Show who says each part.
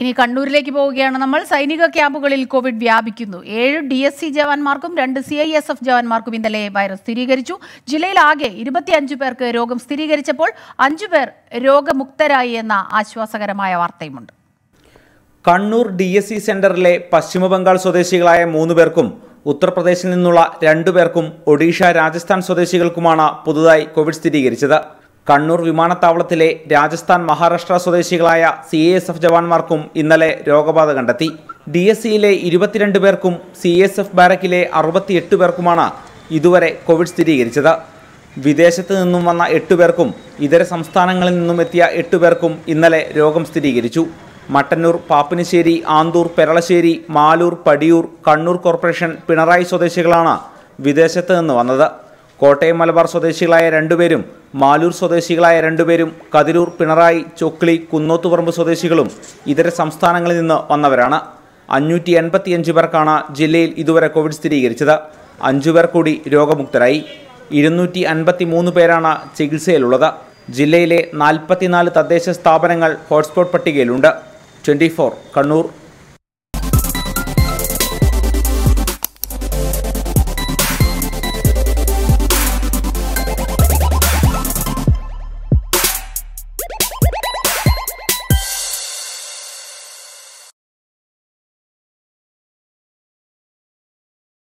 Speaker 1: ഇനി കണ്ണൂരിലേക്ക് പോവുകയാണ് നമ്മൾ സൈനിക ക്യാമ്പുകളിൽ കോവിഡ് വ്യാപിക്കുന്നു ഏഴ് ഡി എസ് സി ജവാന്മാർക്കും രണ്ട് സി ഐ എസ് എഫ് ജവാന്മാർക്കും ഇന്നലെ വൈറസ് സ്ഥിരീകരിച്ചു ജില്ലയിൽ ആകെ ഇരുപത്തിയഞ്ച് പേർക്ക് രോഗം സ്ഥിരീകരിച്ചപ്പോൾ അഞ്ചു പേർ രോഗമുക്തരായി എന്ന ആശ്വാസകരമായ വാർത്തയുമുണ്ട്
Speaker 2: കണ്ണൂർ ഡി എസ് സി സെന്ററിലെ പശ്ചിമബംഗാൾ സ്വദേശികളായ മൂന്ന് പേർക്കും ഉത്തർപ്രദേശിൽ നിന്നുള്ള രണ്ടു പേർക്കും ഒഡീഷ രാജസ്ഥാൻ സ്വദേശികൾക്കുമാണ് പുതുതായി കോവിഡ് സ്ഥിരീകരിച്ചത് കണ്ണൂർ വിമാനത്താവളത്തിലെ രാജസ്ഥാൻ മഹാരാഷ്ട്ര സ്വദേശികളായ സി എസ് എഫ് ജവാന്മാർക്കും ഇന്നലെ രോഗബാധ കണ്ടെത്തി ഡി എസ് സിയിലെ e ഇരുപത്തിരണ്ട് പേർക്കും സി എസ് എഫ് ബാരക്കിലെ അറുപത്തിയെട്ട് പേർക്കുമാണ് ഇതുവരെ കോവിഡ് സ്ഥിരീകരിച്ചത് വിദേശത്ത് നിന്നും വന്ന എട്ട് പേർക്കും ഇതര സംസ്ഥാനങ്ങളിൽ നിന്നും എത്തിയ എട്ട് പേർക്കും ഇന്നലെ രോഗം സ്ഥിരീകരിച്ചു മട്ടന്നൂർ പാപ്പിനിശ്ശേരി ആന്തൂർ പെരളശ്ശേരി മാലൂർ പടിയൂർ കണ്ണൂർ കോർപ്പറേഷൻ പിണറായി സ്വദേശികളാണ് വിദേശത്ത് നിന്ന് വന്നത് കോട്ടയം മലബാർ സ്വദേശികളായ രണ്ടുപേരും മാലൂർ സ്വദേശികളായ രണ്ടുപേരും കതിരൂർ പിണറായി ചൊക്ലി കുന്നോത്തുപറമ്പ് സ്വദേശികളും ഇതര സംസ്ഥാനങ്ങളിൽ നിന്ന് വന്നവരാണ് അഞ്ഞൂറ്റി എൺപത്തിയഞ്ച് പേർക്കാണ് ജില്ലയിൽ ഇതുവരെ കോവിഡ് സ്ഥിരീകരിച്ചത് അഞ്ചുപേർ കൂടി രോഗമുക്തരായി ഇരുന്നൂറ്റി അൻപത്തി മൂന്ന് പേരാണ് ചികിത്സയിലുള്ളത് ജില്ലയിലെ നാൽപ്പത്തിനാല് തദ്ദേശ സ്ഥാപനങ്ങൾ ഹോട്ട്സ്പോട്ട് പട്ടികയിലുണ്ട് ട്വൻറ്റി ഫോർ കണ്ണൂർ